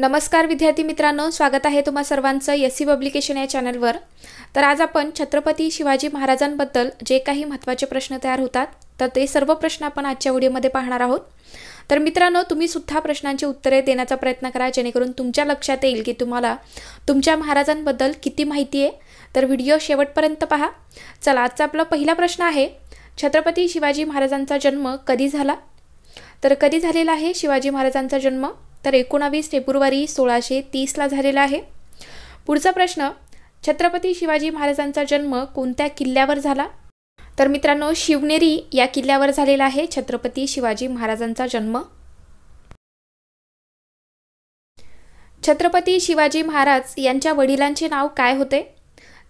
नमस्कार विद्यार्थी मित्रांनो स्वागत आहे तुम्हा सर्वांचं एस सी पब्लिकेशन या चॅनलवर तर आज आपण छत्रपती शिवाजी महाराजांबद्दल जे काही महत्त्वाचे प्रश्न तयार होतात तर ते सर्व प्रश्न आपण आजच्या व्हिडिओमध्ये पाहणार आहोत तर मित्रांनो तुम्ही सुद्धा प्रश्नांची उत्तरे देण्याचा प्रयत्न करा जेणेकरून तुमच्या लक्षात येईल की तुम्हाला तुमच्या महाराजांबद्दल किती माहिती आहे तर व्हिडिओ शेवटपर्यंत पहा चला आजचा आपला पहिला प्रश्न आहे छत्रपती शिवाजी महाराजांचा जन्म कधी झाला तर कधी झालेला आहे शिवाजी महाराजांचा जन्म तर एकोणावीस फेब्रुवारी सोळाशे तीसला झालेला आहे पुढचा प्रश्न छत्रपती शिवाजी महाराजांचा जन्म कोणत्या किल्ल्यावर झाला तर मित्रांनो शिवनेरी या किल्ल्यावर झालेला आहे छत्रपती शिवाजी महाराजांचा जन्म छत्रपती शिवाजी महाराज यांच्या वडिलांचे नाव काय होते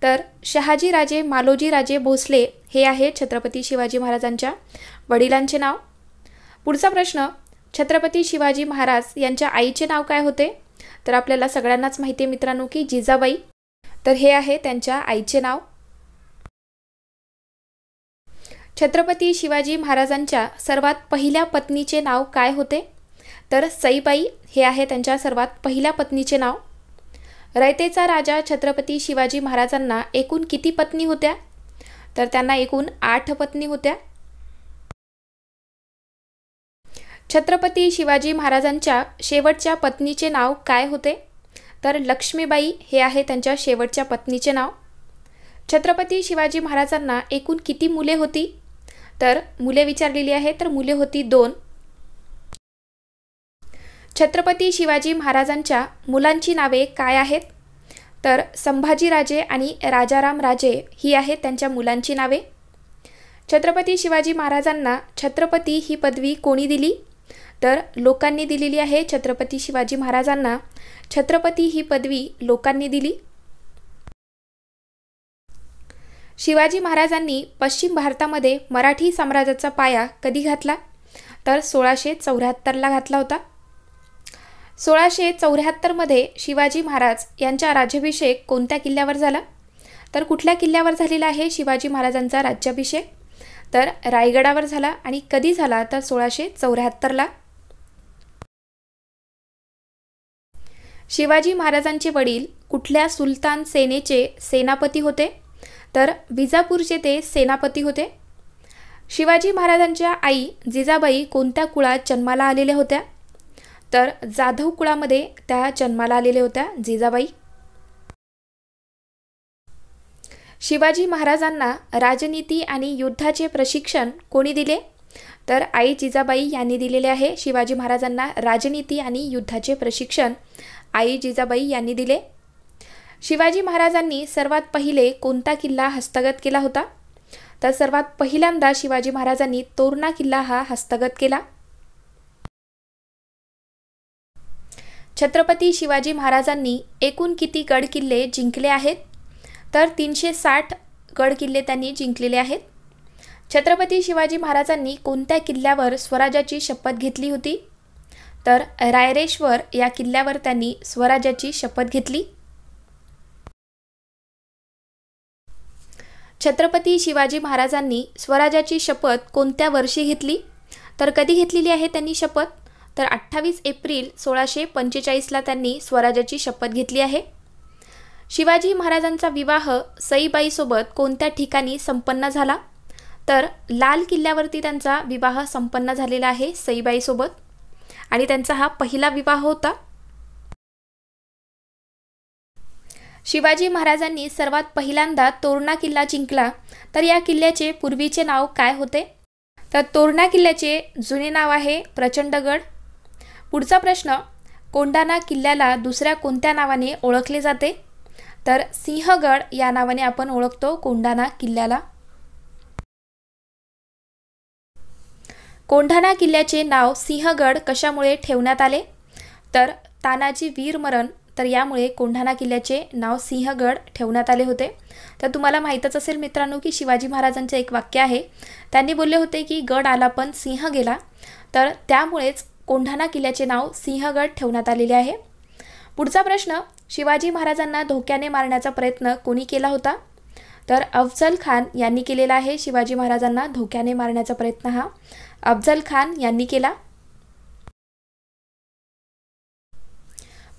तर शहाजीराजे मालोजीराजे भोसले हे आहे छत्रपती शिवाजी महाराजांच्या वडिलांचे नाव पुढचा प्रश्न छत्रपती शिवाजी महाराज यांच्या आईचे नाव काय होते तर आपल्याला सगळ्यांनाच माहिती आहे मित्रांनो की जिजाबाई तर हे आहे त्यांच्या आईचे नाव छत्रपती शिवाजी महाराजांच्या सर्वात पहिल्या पत्नीचे नाव काय होते तर सईबाई हे आहे त्यांच्या सर्वात पहिल्या पत्नीचे नाव रयतेचा राजा छत्रपती शिवाजी महाराजांना एकूण किती पत्नी होत्या तर त्यांना एकूण आठ पत्नी होत्या छत्रपती शिवाजी महाराजांच्या शेवटच्या पत्नीचे नाव काय होते तर लक्ष्मीबाई हे आहे त्यांच्या शेवटच्या पत्नीचे नाव छत्रपती शिवाजी महाराजांना एकूण किती मुले होती तर मुले विचारलेली आहे तर मुले होती दोन छत्रपती शिवाजी महाराजांच्या मुलांची नावे काय आहेत तर संभाजीराजे आणि राजाराम राजे ही आहेत त्यांच्या मुलांची नावे छत्रपती शिवाजी महाराजांना छत्रपती ही पदवी कोणी दिली तर लोकांनी दिलेली आहे छत्रपती शिवाजी महाराजांना छत्रपती ही पदवी लोकांनी दिली शिवाजी महाराजांनी पश्चिम भारतामध्ये मराठी साम्राज्याचा पाया कधी घातला तर सोळाशे चौऱ्याहत्तरला घातला होता सोळाशे चौऱ्याहत्तरमध्ये शिवाजी महाराज यांचा राज्याभिषेक कोणत्या किल्ल्यावर झाला तर कुठल्या किल्ल्यावर झालेला आहे शिवाजी महाराजांचा राज्याभिषेक तर रायगडावर झाला आणि कधी झाला तर सोळाशे चौऱ्याहत्तरला शिवाजी महाराजांचे वडील कुठल्या सुलतान सेनेचे सेनापती होते तर विजापूरचे ते सेनापती होते शिवाजी महाराजांच्या आई जिजाबाई कोणत्या कुळात जन्माला आलेल्या होत्या तर जाधव कुळामध्ये त्या जन्माला आलेल्या होत्या जिजाबाई शिवाजी महाराजांना राजनीती आणि युद्धाचे प्रशिक्षण कोणी दिले तर आई जिजाबाई यांनी दिलेले आहे शिवाजी महाराजांना राजनीती आणि युद्धाचे प्रशिक्षण आई जिजाबाई यांनी दिले शिवाजी महाराजांनी सर्वात पहिले कोणता किल्ला हस्तगत केला होता तर सर्वात पहिल्यांदा शिवाजी महाराजांनी तोरणा किल्ला हा हस्तगत केला छत्रपती शिवाजी महाराजांनी एकूण किती गड किल्ले जिंकले आहेत तर तीनशे साठ गड किल्ले त्यांनी जिंकलेले आहेत छत्रपती शिवाजी महाराजांनी कोणत्या किल्ल्यावर स्वराज्याची शपथ घेतली होती तर रायरेश्वर या किल्ल्यावर त्यांनी स्वराज्याची शपथ घेतली छत्रपती शिवाजी महाराजांनी स्वराज्याची शपथ कोणत्या वर्षी घेतली तर कधी घेतलेली आहे त्यांनी शपथ तर अठ्ठावीस एप्रिल सोळाशे पंचेचाळीसला त्यांनी स्वराज्याची शपथ घेतली आहे शिवाजी महाराजांचा विवाह सईबाईसोबत कोणत्या ठिकाणी संपन्न झाला तर लाल किल्ल्यावरती त्यांचा विवाह संपन्न झालेला आहे सईबाईसोबत आणि त्यांचा हा पहिला विवाह होता शिवाजी महाराजांनी सर्वात पहिल्यांदा तोरणा किल्ला जिंकला तर या किल्ल्याचे पूर्वीचे नाव काय होते तर तोरणा किल्ल्याचे जुने नाव आहे प्रचंडगड पुढचा प्रश्न कोंडाणा किल्ल्याला दुसऱ्या कोणत्या नावाने ओळखले जाते तर सिंहगड या नावाने आपण ओळखतो कोंडाणा किल्ल्याला कोंढाणा किल्ल्याचे नाव सिंहगड कशामुळे ठेवण्यात आले तर तानाजी वीरमरण तर यामुळे कोंढाणा किल्ल्याचे नाव सिंहगड ठेवण्यात आले होते तर तुम्हाला माहीतच असेल मित्रांनो की शिवाजी महाराजांचे एक वाक्य आहे त्यांनी बोलले होते की गड आला पण सिंह गेला तर त्यामुळेच कोंढाणा किल्ल्याचे नाव सिंहगड ठेवण्यात आलेले आहे पुढचा प्रश्न शिवाजी महाराजांना धोक्याने मारण्याचा प्रयत्न कोणी केला होता तर अफजल खान यांनी केलेला आहे शिवाजी महाराजांना धोक्याने मारण्याचा प्रयत्न हा अफजल खान यांनी केला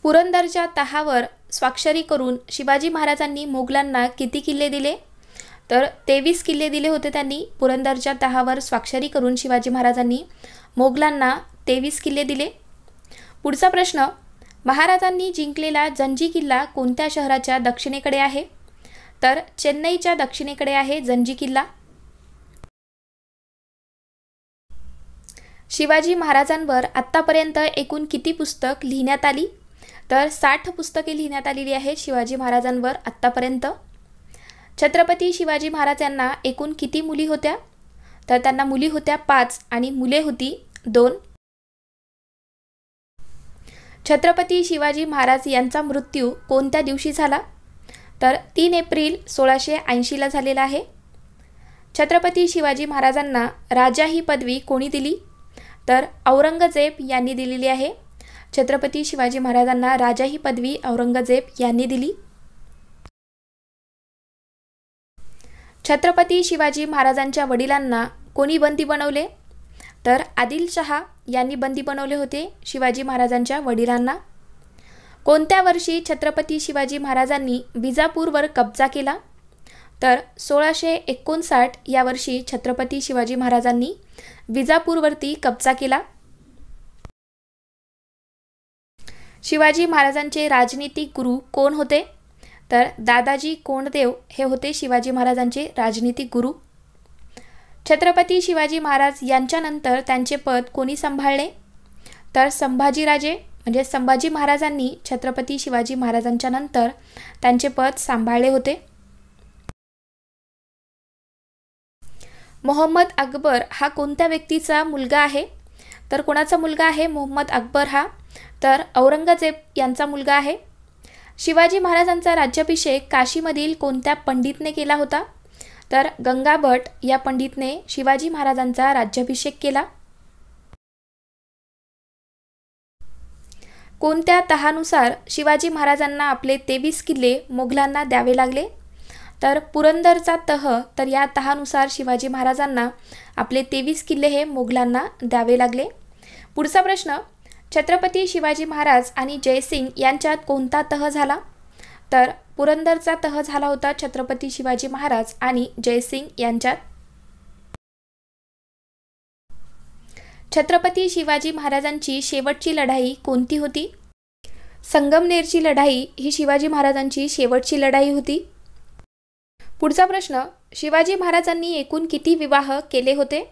पुरंदरच्या तहावर स्वाक्षरी करून शिवाजी महाराजांनी मोगलांना किती किल्ले दिले तर तेवीस किल्ले दिले होते त्यांनी पुरंदरच्या तहावर स्वाक्षरी करून शिवाजी महाराजांनी मोगलांना तेवीस किल्ले दिले पुढचा प्रश्न महाराजांनी जिंकलेला जंजी किल्ला कोणत्या शहराच्या दक्षिणेकडे आहे तर चेन्नईच्या दक्षिणेकडे आहे जंजी किल्ला शिवाजी महाराजांवर आत्तापर्यंत एकूण किती पुस्तक लिहिण्यात आली तर साठ पुस्तके लिहिण्यात आलेली आहेत शिवाजी महाराजांवर आत्तापर्यंत छत्रपती शिवाजी महाराज यांना एकूण किती मुली होत्या तर त्यांना मुली होत्या पाच आणि मुले होती दोन छत्रपती शिवाजी महाराज यांचा मृत्यू कोणत्या दिवशी झाला तर तीन एप्रिल सोळाशे ऐंशीला झालेला आहे छत्रपती शिवाजी महाराजांना राजा ही पदवी कोणी दिली तर औरंगजेब यांनी दिलेली आहे छत्रपती शिवाजी महाराजांना राजा ही पदवी औरंगजेब यांनी दिली छत्रपती शिवाजी महाराजांच्या वडिलांना कोणी बंदी बनवले तर आदिलशहा यांनी बंदी बनवले होते शिवाजी महाराजांच्या वडिलांना कोणत्या वर्षी छत्रपती शिवाजी महाराजांनी विजापूरवर कब्जा केला तर सोळाशे एकोणसाठ या वर्षी छत्रपती शिवाजी महाराजांनी विजापूरवरती कब्जा केला शिवाजी महाराजांचे राजनीतिक गुरु कोण होते तर दादाजी कोंडदेव हे होते शिवाजी महाराजांचे राजनीतिक गुरु छत्रपती शिवाजी महाराज यांच्यानंतर त्यांचे पद कोणी सांभाळले तर संभाजीराजे म्हणजे संभाजी महाराजांनी छत्रपती शिवाजी महाराजांच्या नंतर त्यांचे पद सांभाळले होते मोहम्मद अकबर हा कोणत्या व्यक्तीचा मुलगा आहे तर कोणाचा मुलगा आहे मोहम्मद अकबर हा तर औरंगजेब यांचा मुलगा आहे शिवाजी महाराजांचा राज्याभिषेक काशीमधील कोणत्या पंडितने केला होता तर गंगाभट या पंडितने शिवाजी महाराजांचा राज्याभिषेक केला कोणत्या तहानुसार शिवाजी महाराजांना आपले तेवीस किल्ले मोघलांना द्यावे लागले तर पुरंदरचा तह तर या तहानुसार शिवाजी महाराजांना आपले तेवीस किल्ले हे मोघलांना द्यावे लागले पुढचा प्रश्न छत्रपती शिवाजी महाराज आणि जयसिंग यांच्यात कोणता तह झाला तर पुरंदरचा तह झाला होता छत्रपती शिवाजी महाराज आणि जयसिंग यांच्यात छत्रपती शिवाजी महाराजांची शेवटची लढाई कोणती होती संगमनेरची लढाई ही शिवाजी महाराजांची शेवटची लढाई होती पुढचा प्रश्न शिवाजी महाराजांनी एकूण किती विवाह केले होते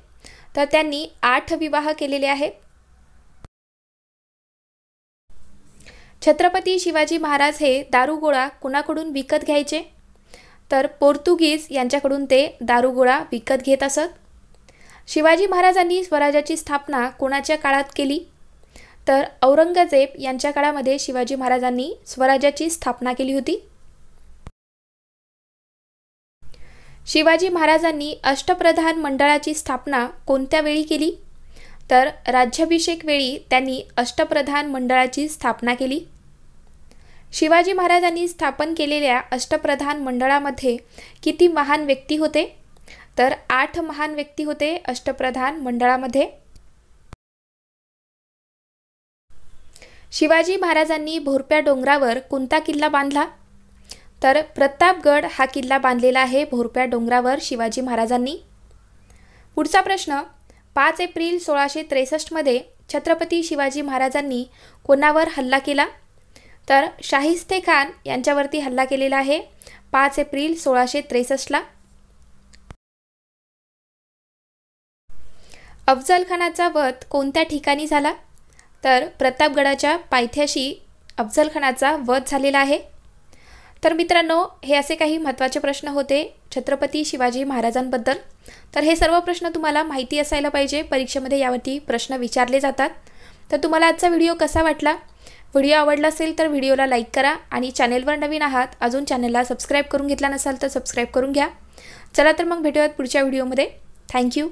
तर त्यांनी आठ विवाह केलेले आहेत छत्रपती शिवाजी महाराज हे दारुगोळा कुणाकडून विकत घ्यायचे तर पोर्तुगीज यांच्याकडून ते दारुगोळा विकत घेत असत शिवाजी महाराजांनी स्वराज्याची स्थापना कोणाच्या काळात केली तर औरंगजेब यांच्या काळामध्ये शिवाजी महाराजांनी स्वराज्याची स्थापना केली होती शिवाजी महाराजांनी अष्टप्रधान मंडळाची स्थापना कोणत्या वेळी केली तर राज्याभिषेक वेळी त्यांनी अष्टप्रधान मंडळाची स्थापना केली शिवाजी महाराजांनी स्थापन केलेल्या अष्टप्रधान मंडळामध्ये किती महान व्यक्ती होते तर आठ महान व्यक्ती होते अष्टप्रधान मंडळामध्ये शिवाजी महाराजांनी भोरप्या डोंगरावर कोणता किल्ला बांधला तर प्रतापगड हा किल्ला बांधलेला आहे भोरप्या डोंगरावर शिवाजी महाराजांनी पुढचा प्रश्न पाच एप्रिल सोळाशे त्रेसष्टमध्ये छत्रपती शिवाजी महाराजांनी कोणावर हल्ला केला तर शाहिस्ते खान यांच्यावरती हल्ला केलेला आहे पाच एप्रिल सोळाशे त्रेसष्टला अफजलखानाचा वध कोणत्या ठिकाणी झाला तर प्रतापगडाच्या पायथ्याशी अफजलखानाचा वध झालेला आहे तर मित्रांनो हे असे काही महत्त्वाचे प्रश्न होते छत्रपती शिवाजी महाराजांबद्दल तर हे सर्व प्रश्न तुम्हाला माहिती असायला पाहिजे परीक्षेमध्ये यावरती प्रश्न विचारले जातात तर तुम्हाला आजचा व्हिडिओ कसा वाटला व्हिडिओ आवडला असेल तर व्हिडिओला लाईक करा आणि चॅनेलवर नवीन आहात अजून चॅनलला सबस्क्राईब करून घेतला नसाल तर सबस्क्राईब करून घ्या चला तर मग भेटूयात पुढच्या व्हिडिओमध्ये थँक्यू